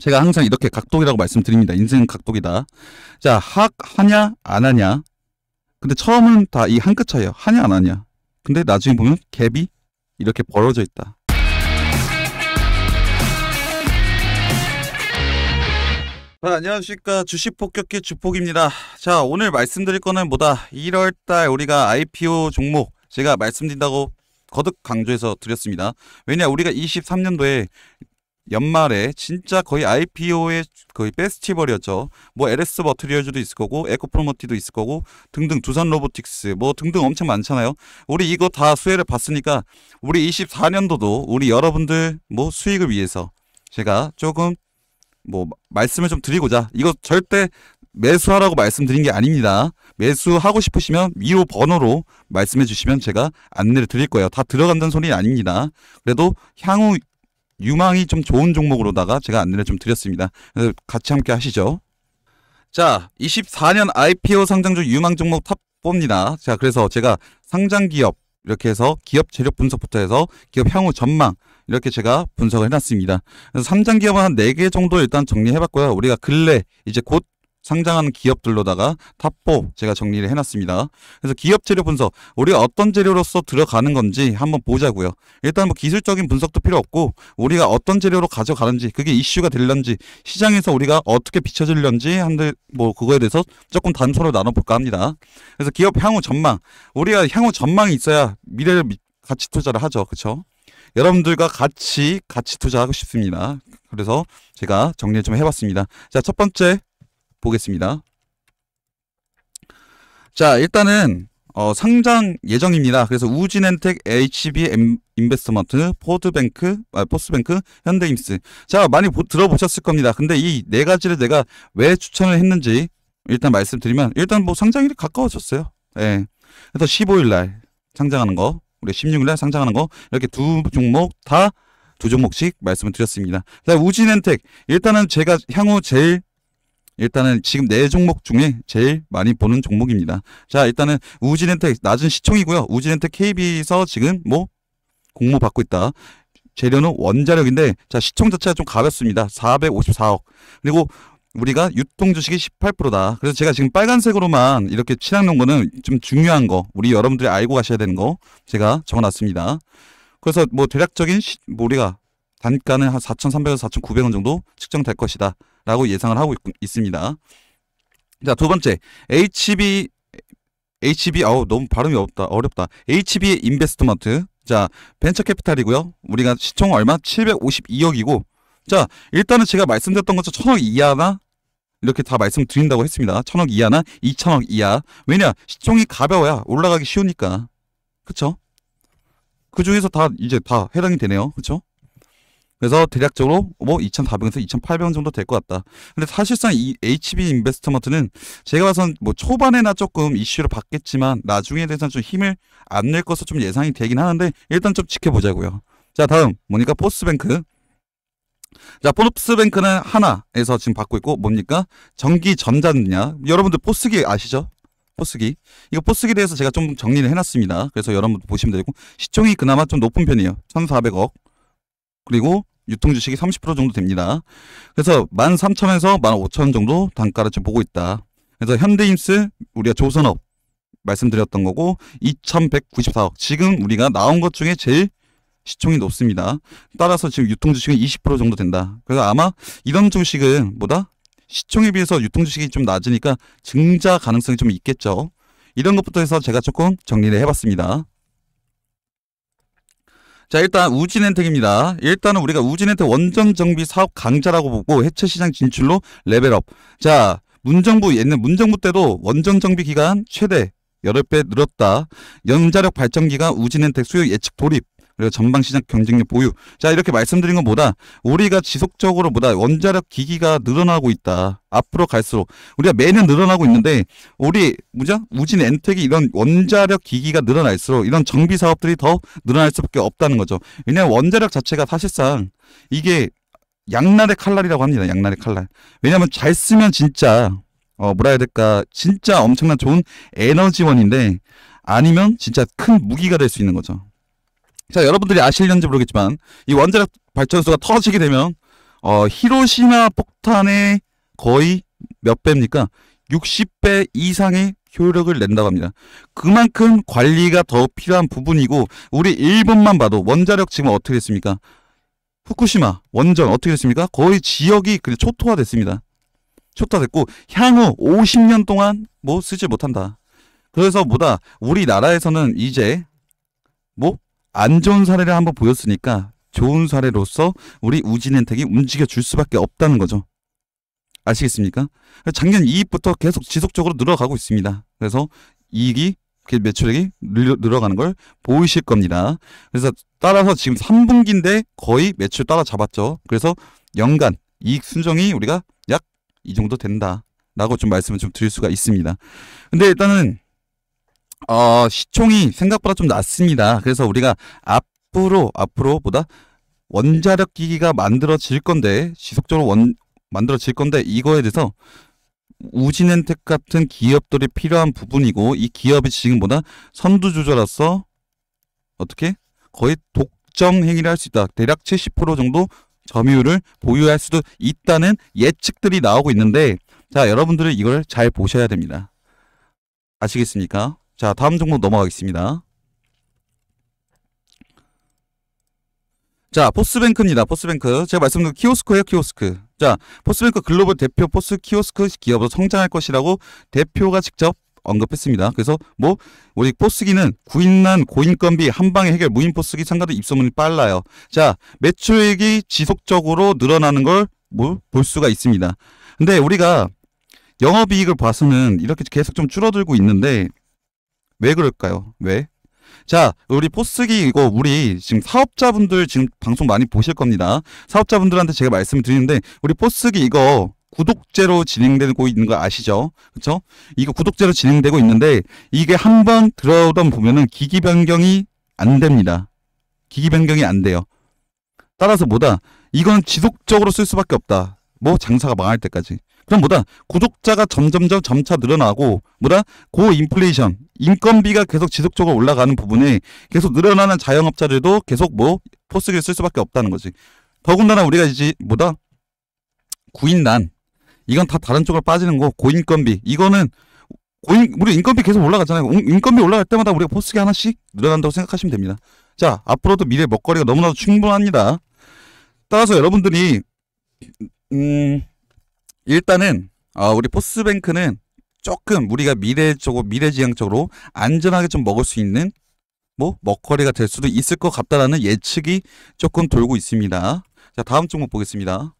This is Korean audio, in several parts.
제가 항상 이렇게 각독이라고 말씀드립니다. 인생은 각독이다. 자, 학 하냐 안 하냐. 근데 처음은 다 이 한 끗차이에요 하냐 안 하냐. 근데 나중에 보면 갭이 이렇게 벌어져 있다. 자, 네, 안녕하십니까. 주식 폭격기 주폭입니다. 자, 오늘 말씀드릴 거는 뭐다. 1월달 우리가 IPO 종목 제가 말씀드린다고 거듭 강조해서 드렸습니다. 왜냐 우리가 23년도에 연말에 진짜 거의 IPO의 거의 페스티벌이었죠. 뭐 LS 버트리얼즈도 있을 거고 에코프로모티도 있을 거고 등등 두산 로보틱스 뭐 등등 엄청 많잖아요. 우리 이거 다 수혜를 봤으니까 우리 24년도도 우리 여러분들 뭐 수익을 위해서 제가 조금 뭐 말씀을 좀 드리고자 이거 절대 매수하라고 말씀드린 게 아닙니다. 매수하고 싶으시면 위로 번호로 말씀해 주시면 제가 안내를 드릴 거예요. 다 들어간다는 소리는 아닙니다. 그래도 향후 유망이 좀 좋은 종목으로다가 제가 안내를 좀 드렸습니다. 같이 함께 하시죠. 자, 24년 IPO 상장주 유망 종목 탑 봅니다. 자, 그래서 제가 상장 기업 이렇게 해서 기업 재력 분석부터 해서 기업 향후 전망 이렇게 제가 분석을 해놨습니다. 그래서 3장 기업은 한 4개 정도 일단 정리해봤고요. 우리가 근래 이제 곧 상장한 기업들로다가 탑4 제가 정리를 해놨습니다. 그래서 기업 재료 분석 우리가 어떤 재료로서 들어가는 건지 한번 보자고요. 일단 뭐 기술적인 분석도 필요 없고 우리가 어떤 재료로 가져가는지 그게 이슈가 될런지 시장에서 우리가 어떻게 비춰질런지 한들뭐 그거에 대해서 조금 단서로 나눠볼까 합니다. 그래서 기업 향후 전망 우리가 향후 전망이 있어야 미래를 같이 투자를 하죠. 그렇죠? 여러분들과 같이 같이 투자하고 싶습니다. 그래서 제가 정리를 좀 해봤습니다. 자, 첫 번째 보겠습니다. 자, 일단은 어, 상장 예정입니다. 그래서 우진엔텍, HB 인베스트먼트, 포드뱅크, 아, 포스뱅크, 현대임스. 자, 많이 보, 들어보셨을 겁니다. 근데 이 네 가지를 내가 왜 추천을 했는지 일단 말씀드리면 일단 뭐 상장일이 가까워졌어요. 예. 그래서 15일 날 상장하는 거, 우리 16일 날 상장하는 거 이렇게 두 종목 다 두 종목씩 말씀을 드렸습니다. 자, 우진엔텍 일단은 제가 향후 제일 일단은 지금 네 종목 중에 제일 많이 보는 종목입니다. 자, 일단은 우진엔텍 낮은 시총이고요. 우진엔텍 KB에서 지금 뭐 공모 받고 있다. 재료는 원자력인데 자, 시총 자체가 좀 가볍습니다. 454억. 그리고 우리가 유통 주식이 18%다. 그래서 제가 지금 빨간색으로만 이렇게 칠하는 거는 좀 중요한 거, 우리 여러분들이 알고 가셔야 되는 거 제가 적어놨습니다. 그래서 뭐 대략적인 시, 뭐 우리가 단가는 한 4,300에서 4,900원 정도 측정될 것이다. 라고 예상을 하고 있, 있습니다. 자, 두 번째. HB HB 아우 너무 발음이 어렵다. 어렵다. HB 인베스트먼트. 자, 벤처 캐피탈이고요. 우리가 시총 얼마? 752억이고. 자, 일단은 제가 말씀드렸던 것처럼 1000억 이하나 이렇게 다 말씀드린다고 했습니다. 1000억 이하나 2000억 이하. 왜냐? 시총이 가벼워야 올라가기 쉬우니까. 그쵸? 그 중에서 다 이제 다 해당이 되네요. 그쵸? 그래서 대략적으로 뭐 2,400에서 2,800원 정도 될 것 같다. 근데 사실상 이 HB 인베스트먼트는 제가 봐선 뭐 초반에나 조금 이슈로봤겠지만 나중에 대해서는 좀 힘을 안 낼 것으로 좀 예상이 되긴 하는데 일단 좀 지켜보자고요. 자 다음 뭡니까 포스뱅크 자, 포스뱅크는 하나에서 지금 받고 있고 뭡니까? 전기 전자느냐? 여러분들 포스기 아시죠? 포스기. 이거 포스기에 대해서 제가 좀 정리를 해놨습니다. 그래서 여러분들 보시면 되고 시총이 그나마 좀 높은 편이에요. 1,400억. 그리고 유통 주식이 30% 정도 됩니다. 그래서 13,000에서 15,000 정도 단가를 지금 보고 있다. 그래서 현대임스 우리가 조선업 말씀드렸던 거고 2,194억 지금 우리가 나온 것 중에 제일 시총이 높습니다. 따라서 지금 유통 주식이20% 정도 된다. 그래서 아마 이런 주식은 뭐다? 시총에 비해서 유통 주식이 좀 낮으니까 증자 가능성이 좀 있겠죠. 이런 것부터 해서 제가 조금 정리를 해봤습니다. 자 일단 우진엔텍입니다. 일단은 우리가 우진엔텍 원전정비 사업 강자라고 보고 해체시장 진출로 레벨업. 자 문정부 옛날 문정부 때도 원전정비 기간 최대 8배 늘었다. 연자력 발전기간 우진엔텍 수요 예측 돌입. 그리고 전방 시장 경쟁력 보유. 자, 이렇게 말씀드린 것보다 우리가 지속적으로 보다 원자력 기기가 늘어나고 있다. 앞으로 갈수록 우리가 매년 늘어나고 있는데 우리 뭐죠? 우진 엔텍이 이런 원자력 기기가 늘어날수록 이런 정비 사업들이 더 늘어날 수밖에 없다는 거죠. 왜냐하면 원자력 자체가 사실상 이게 양날의 칼날이라고 합니다. 양날의 칼날. 왜냐하면 잘 쓰면 진짜 어 뭐라 해야 될까? 진짜 엄청난 좋은 에너지원인데 아니면 진짜 큰 무기가 될 수 있는 거죠. 자 여러분들이 아실는지 모르겠지만 이 원자력 발전소가 터지게 되면 어, 히로시마 폭탄의 거의 몇 배입니까? 60배 이상의 효력을 낸다고 합니다. 그만큼 관리가 더 필요한 부분이고 우리 일본만 봐도 원자력 지금 어떻게 됐습니까? 후쿠시마 원전 어떻게 됐습니까? 거의 지역이 그냥 초토화됐습니다. 초토화됐고 향후 50년 동안 뭐 쓰지 못한다. 그래서 뭐다 우리나라에서는 이제 뭐안 좋은 사례를 한번 보였으니까 좋은 사례로서 우리 우진 혜택이 움직여 줄 수밖에 없다는 거죠. 아시겠습니까? 작년 이익부터 계속 지속적으로 늘어가고 있습니다. 그래서 이익이 매출액이 늘어가는 걸 보이실 겁니다. 그래서 따라서 지금 3분기인데 거의 매출 따라잡았죠. 그래서 연간 이익 순정이 우리가 약 이 정도 된다라고 좀 말씀을 좀 드릴 수가 있습니다. 근데 일단은 어, 시총이 생각보다 좀 낮습니다. 그래서 우리가 앞으로 앞으로보다 원자력 기기가 만들어질 건데 지속적으로 원, 만들어질 건데 이거에 대해서 우진엔텍 같은 기업들이 필요한 부분이고 이 기업이 지금보다 선두주자로서 어떻게 거의 독점 행위를 할 수 있다. 대략 70% 정도 점유율을 보유할 수도 있다는 예측들이 나오고 있는데 자 여러분들은 이걸 잘 보셔야 됩니다. 아시겠습니까? 자, 다음 종목 넘어가겠습니다. 자, 포스뱅크입니다. 포스뱅크. 제가 말씀드린 키오스크예요, 키오스크. 자, 포스뱅크 글로벌 대표 포스 키오스크 기업으로 성장할 것이라고 대표가 직접 언급했습니다. 그래서 뭐 우리 포스기는 구인난 고인건비 한방에 해결 무인 포스기 상가도 입소문이 빨라요. 자, 매출액이 지속적으로 늘어나는 걸볼 뭐, 수가 있습니다. 근데 우리가 영업이익을 봐서는 이렇게 계속 좀 줄어들고 있는데 왜 그럴까요? 왜? 자, 우리 포스기 이거 우리 지금 사업자분들 지금 방송 많이 보실 겁니다. 사업자분들한테 제가 말씀을 드리는데 우리 포스기 이거 구독제로 진행되고 있는 거 아시죠? 그렇죠? 이거 구독제로 진행되고 있는데 이게 한 번 들어오던 보면은 기기 변경이 안 됩니다. 기기 변경이 안 돼요. 따라서 뭐다? 이건 지속적으로 쓸 수밖에 없다. 뭐 장사가 망할 때까지. 그럼 뭐다 구독자가 점점점 점차 늘어나고 뭐다 고인플레이션 인건비가 계속 지속적으로 올라가는 부분에 계속 늘어나는 자영업자들도 계속 뭐 포스기를 쓸 수밖에 없다는 거지 더군다나 우리가 이제 뭐다 구인난 이건 다 다른 쪽으로 빠지는 거 고인건비 이거는 고인 우리 인건비 계속 올라가잖아요 음, 인건비 올라갈 때마다 우리가 포스기 하나씩 늘어난다고 생각하시면 됩니다 자 앞으로도 미래 먹거리가 너무나도 충분합니다 따라서 여러분들이 음 일단은 어, 우리 포스뱅크는 조금 우리가 미래적으로 미래지향적으로 안전하게 좀 먹을 수 있는 뭐 먹거리가 될 수도 있을 것 같다라는 예측이 조금 돌고 있습니다. 자 다음 종목 보겠습니다.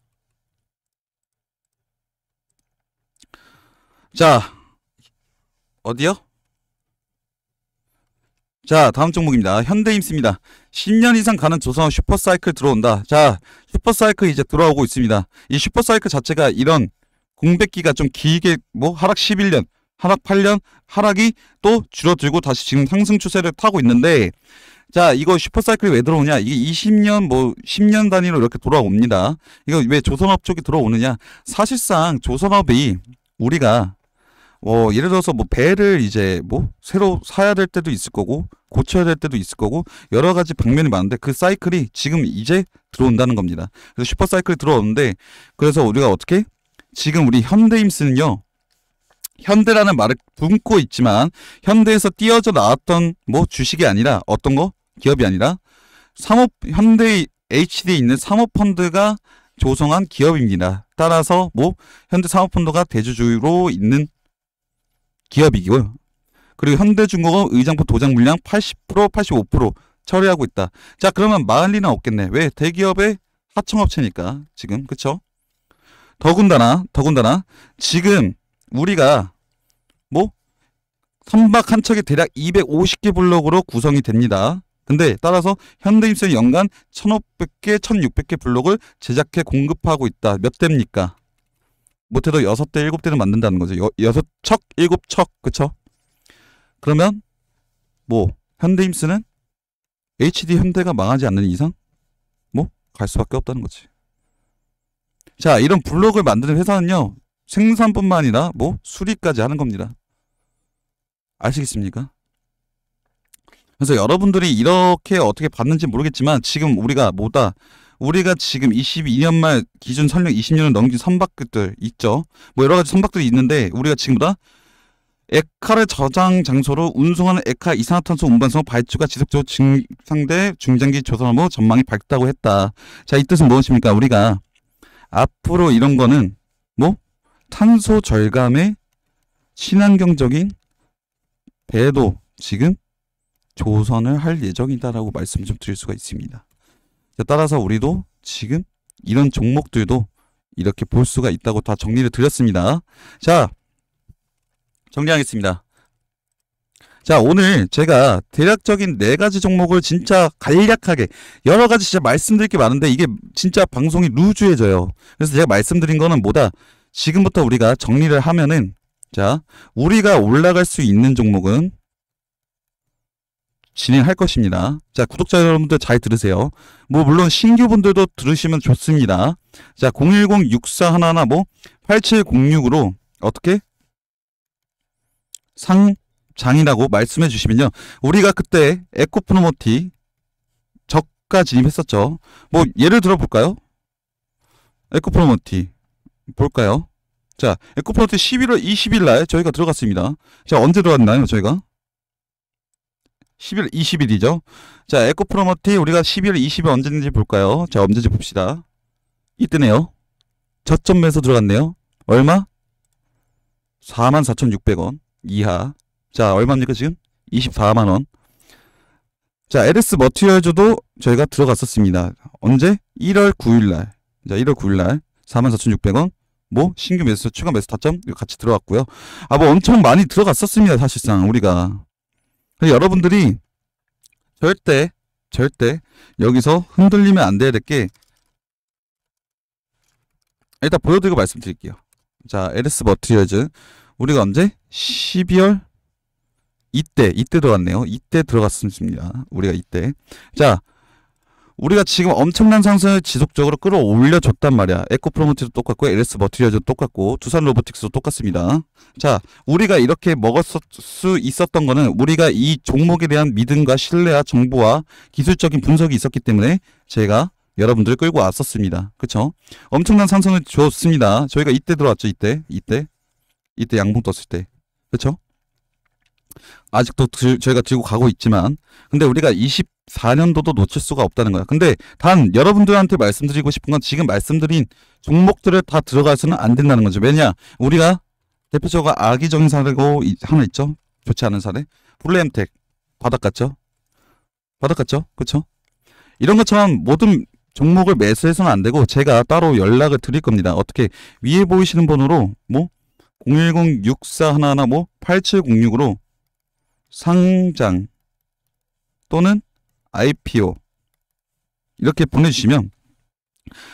자 어디요? 자 다음 종목입니다. 현대임스입니다. 10년 이상 가는 조선 슈퍼사이클 들어온다. 자 슈퍼사이클 이제 들어오고 있습니다. 이 슈퍼사이클 자체가 이런 공백기가 좀 길게 뭐 하락 11년 하락 8년 하락이 또 줄어들고 다시 지금 상승 추세를 타고 있는데 자 이거 슈퍼사이클이 왜 들어오냐 이게 20년 뭐 10년 단위로 이렇게 돌아옵니다. 이거 왜 조선업 쪽이 들어오느냐 사실상 조선업이 우리가 어, 예를 들어서 뭐 배를 이제 뭐 새로 사야 될 때도 있을 거고 고쳐야 될 때도 있을 거고 여러 가지 방면이 많은데 그 사이클이 지금 이제 들어온다는 겁니다. 그래서 슈퍼 사이클이 들어오는데 그래서 우리가 어떻게 지금 우리 현대임스는요. 현대라는 말을 품고 있지만 현대에서 띄어져 나왔던 뭐 주식이 아니라 어떤 거 기업이 아니라 산업 현대 HD에 있는 사모 펀드가 조성한 기업입니다. 따라서 뭐 현대 사모 펀드가 대주주로 있는 기업이고요. 그리고 현대중공업 의장부 도장 물량 80% 85% 처리하고 있다. 자 그러면 마을 리는 없겠네. 왜? 대기업의 하청업체니까 지금 그쵸? 더군다나 더군다나 지금 우리가 뭐 선박 한 척에 대략 250개 블록으로 구성이 됩니다. 근데 따라서 현대입세 연간 1,500개, 1,600개 블록을 제작해 공급하고 있다. 몇 대입니까? 못해도 여섯 대 일곱 대는 만든다는 거죠. 여, 여섯 척, 일곱 척, 그쵸? 그러면 뭐 현대임스는 HD 현대가 망하지 않는 이상 뭐 갈 수밖에 없다는 거지. 자 이런 블록을 만드는 회사는요 생산뿐만 아니라 뭐 수리까지 하는 겁니다. 아시겠습니까? 그래서 여러분들이 이렇게 어떻게 봤는지 모르겠지만 지금 우리가 뭐다 우리가 지금 22년 말 기준 설령 20년을 넘긴 선박들 있죠. 뭐 여러 가지 선박들이 있는데 우리가 지금보다 에카를 저장 장소로 운송하는 에카 이산화탄소 운반선 발주가 지속적으로 증, 상돼 중장기 조선업무 전망이 밝다고 했다. 자, 이 뜻은 무엇입니까? 우리가 앞으로 이런 거는 뭐 탄소 절감의 친환경적인 배도 지금 조선을 할 예정이다라고 말씀 좀 드릴 수가 있습니다. 따라서 우리도 지금 이런 종목들도 이렇게 볼 수가 있다고 다 정리를 드렸습니다. 자, 정리하겠습니다. 자, 오늘 제가 대략적인 네 가지 종목을 진짜 간략하게 여러 가지 진짜 말씀드릴 게 많은데 이게 진짜 방송이 루즈해져요. 그래서 제가 말씀드린 거는 뭐다? 지금부터 우리가 정리를 하면은 자, 우리가 올라갈 수 있는 종목은 진행할 것입니다. 자, 구독자 여러분들 잘 들으세요. 뭐, 물론 신규분들도 들으시면 좋습니다. 자, 0 1 0 6 4 1 1 뭐, 8706으로 어떻게 상장이라고 말씀해 주시면요. 우리가 그때 에코프로모티 적가 진입했었죠. 뭐, 예를 들어 볼까요? 에코프로모티 볼까요? 자, 에코프로모티 11월 20일 날 저희가 들어갔습니다. 자, 언제 들어갔나요, 저희가? 1 1월 20일이죠. 자, 에코프로모티 우리가 1 1월 20일 언제인지 볼까요? 자, 언제인지 봅시다. 이때네요. 저점 매수 들어갔네요. 얼마? 44,600원 이하. 자, 얼마입니까 지금? 24만원. 자, LS 머티얼즈도 저희가 들어갔었습니다. 언제? 1월 9일날. 자, 1월 9일날 44,600원. 뭐 신규 매수 추가 매수 타점 같이 들어갔고요. 아뭐 엄청 많이 들어갔었습니다 사실상 우리가 여러분들이 절대 절대 여기서 흔들리면 안 돼야 될게 일단 보여드리고 말씀드릴게요. 자, LS 머티리얼즈 우리가 언제? 12월 이때 이때 들어갔네요. 이때 들어갔습니다. 우리가 이때 자 우리가 지금 엄청난 상승을 지속적으로 끌어올려줬단 말이야. 에코프로모티도 똑같고 LS 머티리얼도 똑같고 두산 로보틱스도 똑같습니다. 자, 우리가 이렇게 먹었을 수 있었던 거는 우리가 이 종목에 대한 믿음과 신뢰와 정보와 기술적인 분석이 있었기 때문에 제가 여러분들을 끌고 왔었습니다. 그쵸? 엄청난 상승을 줬습니다. 저희가 이때 들어왔죠, 이때. 이때. 이때 양봉 떴을 때. 그쵸? 아직도 들, 저희가 들고 가고 있지만 근데 우리가 24년도도 놓칠 수가 없다는 거야. 근데 단 여러분들한테 말씀드리고 싶은 건 지금 말씀드린 종목들을 다 들어가서는 안 된다는 거죠. 왜냐? 우리가 대표적으로 악의적인 사례고 하나 있죠. 좋지 않은 사례. 플레엠텍 바닥 갔죠. 바닥 갔죠. 그쵸 이런 것처럼 모든 종목을 매수해서는 안 되고 제가 따로 연락을 드릴 겁니다. 어떻게 위에 보이시는 번호로 뭐0 1 0 6 4 1 1 8706으로 상장 또는 IPO 이렇게 보내주시면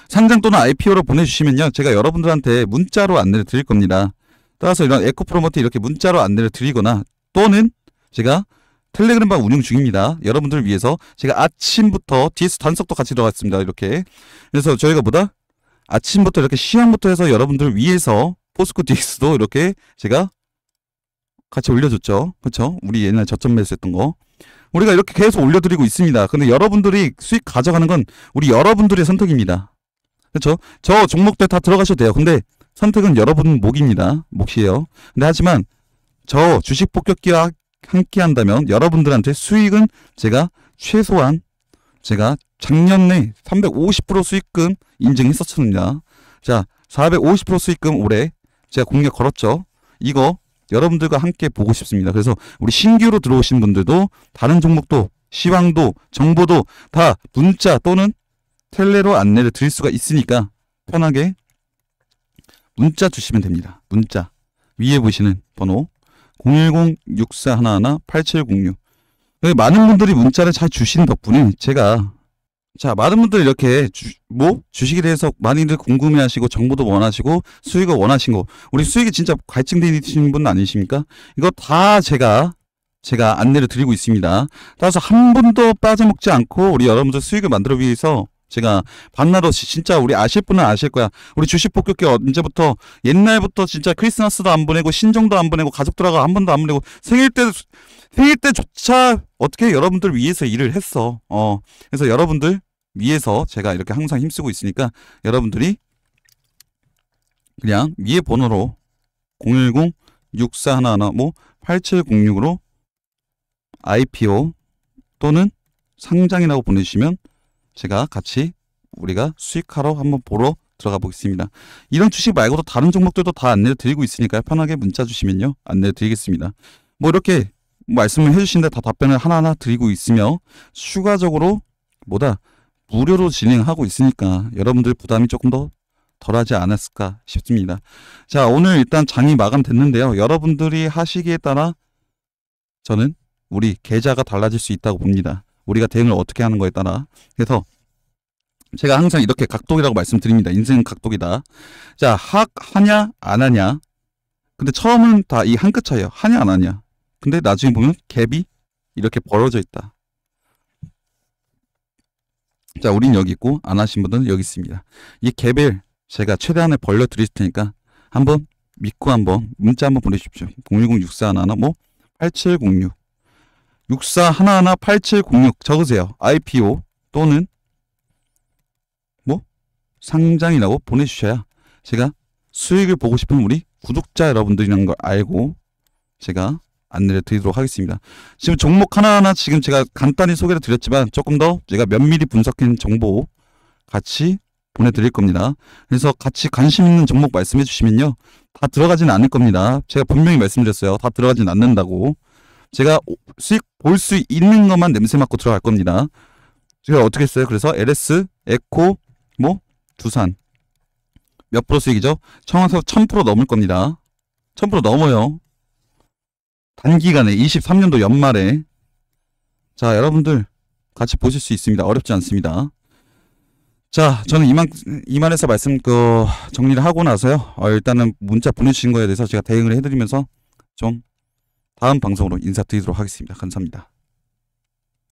상장 또는 IPO로 보내주시면요. 제가 여러분들한테 문자로 안내를 드릴 겁니다. 따라서 이런 에코프로모트 이렇게 문자로 안내를 드리거나 또는 제가 텔레그램방 운영 중입니다. 여러분들을 위해서 제가 아침부터 DS 단속도 같이 들어갔습니다. 이렇게 그래서 저희가 보다 아침부터 이렇게 시향부터 해서 여러분들을 위해서 포스코 d s 도 이렇게 제가 같이 올려줬죠. 그렇죠? 우리 옛날 저점 매수했던 거. 우리가 이렇게 계속 올려드리고 있습니다. 근데 여러분들이 수익 가져가는 건 우리 여러분들의 선택입니다. 그렇죠? 저 종목들 다 들어가셔도 돼요. 근데 선택은 여러분 목입니다. 몫이에요. 근데 하지만 저 주식 폭격기와 함께 한다면 여러분들한테 수익은 제가 최소한 제가 작년에 350% 수익금 인증했었습니다. 자, 450% 수익금 올해 제가 공략 걸었죠. 이거 여러분들과 함께 보고 싶습니다. 그래서 우리 신규로 들어오신 분들도 다른 종목도 시황도 정보도 다 문자 또는 텔레로 안내를 드릴 수가 있으니까 편하게 문자 주시면 됩니다. 문자 위에 보시는 번호 010-6411-8706 많은 분들이 문자를 잘 주신 덕분에 제가 자, 많은 분들 이렇게 주, 뭐 주식에 대해서 많이들 궁금해하시고 정보도 원하시고 수익을 원하신 거 우리 수익이 진짜 갈증되시는 분 아니십니까? 이거 다 제가 제가 안내를 드리고 있습니다. 따라서 한 번도 빠져먹지 않고 우리 여러분들 수익을 만들어 위해서 제가 반나로씨 진짜 우리 아실 분은 아실 거야. 우리 주식 폭격기 언제부터 옛날부터 진짜 크리스마스도 안 보내고 신정도 안 보내고 가족들하고 한 번도 안 보내고 생일 때 생일 때조차 어떻게 여러분들 위해서 일을 했어. 어 그래서 여러분들 위해서 제가 이렇게 항상 힘쓰고 있으니까 여러분들이 그냥 위에 번호로 010 6411뭐 8706으로 IPO 또는 상장이라고 보내주시면 제가 같이 우리가 수익하러 한번 보러 들어가 보겠습니다. 이런 주식 말고도 다른 종목들도 다 안내를 드리고 있으니까요. 편하게 문자 주시면요. 안내를 드리겠습니다. 뭐 이렇게 말씀을 해주신데 다 답변을 하나하나 드리고 있으며 추가적으로 뭐다 무료로 진행하고 있으니까 여러분들 부담이 조금 더 덜하지 않았을까 싶습니다. 자 오늘 일단 장이 마감됐는데요. 여러분들이 하시기에 따라 저는 우리 계좌가 달라질 수 있다고 봅니다. 우리가 대응을 어떻게 하는 거에 따라 해서 제가 항상 이렇게 각독이라고 말씀드립니다. 인생은 각독이다 자, 학 하냐 안 하냐. 근데 처음은 다 이 한 끗 차이예요. 하냐 안 하냐. 근데 나중에 보면 갭이 이렇게 벌어져 있다. 자, 우린 여기 있고 안 하신 분들은 여기 있습니다. 이 갭을 제가 최대한에 벌려 드릴 테니까 한번 믿고 한번 문자 한번 보내십시오. 0 6 0 6 4 1 1뭐8706 64 1 1 8706 적으세요. IPO 또는 뭐 상장이라고 보내주셔야 제가 수익을 보고 싶은 우리 구독자 여러분들이란 걸 알고 제가 안내를 드리도록 하겠습니다. 지금 종목 하나하나 지금 제가 간단히 소개를 드렸지만 조금 더 제가 면밀히 분석한 정보 같이 보내드릴 겁니다. 그래서 같이 관심 있는 종목 말씀해 주시면요. 다 들어가진 않을 겁니다. 제가 분명히 말씀드렸어요. 다 들어가진 않는다고. 제가 수익 볼 수 있는 것만 냄새 맡고 들어갈 겁니다. 제가 어떻게 했어요? 그래서 LS, 에코, 뭐 두산 몇 프로 수익이죠? 청와서 1000% 넘을 겁니다. 1000% 넘어요. 단기간에 23년도 연말에 자 여러분들 같이 보실 수 있습니다. 어렵지 않습니다. 자 저는 이만 이만해서 말씀 그 정리를 하고 나서요. 어, 일단은 문자 보내주신 거에 대해서 제가 대응을 해드리면서 좀 다음 방송으로 인사드리도록 하겠습니다. 감사합니다.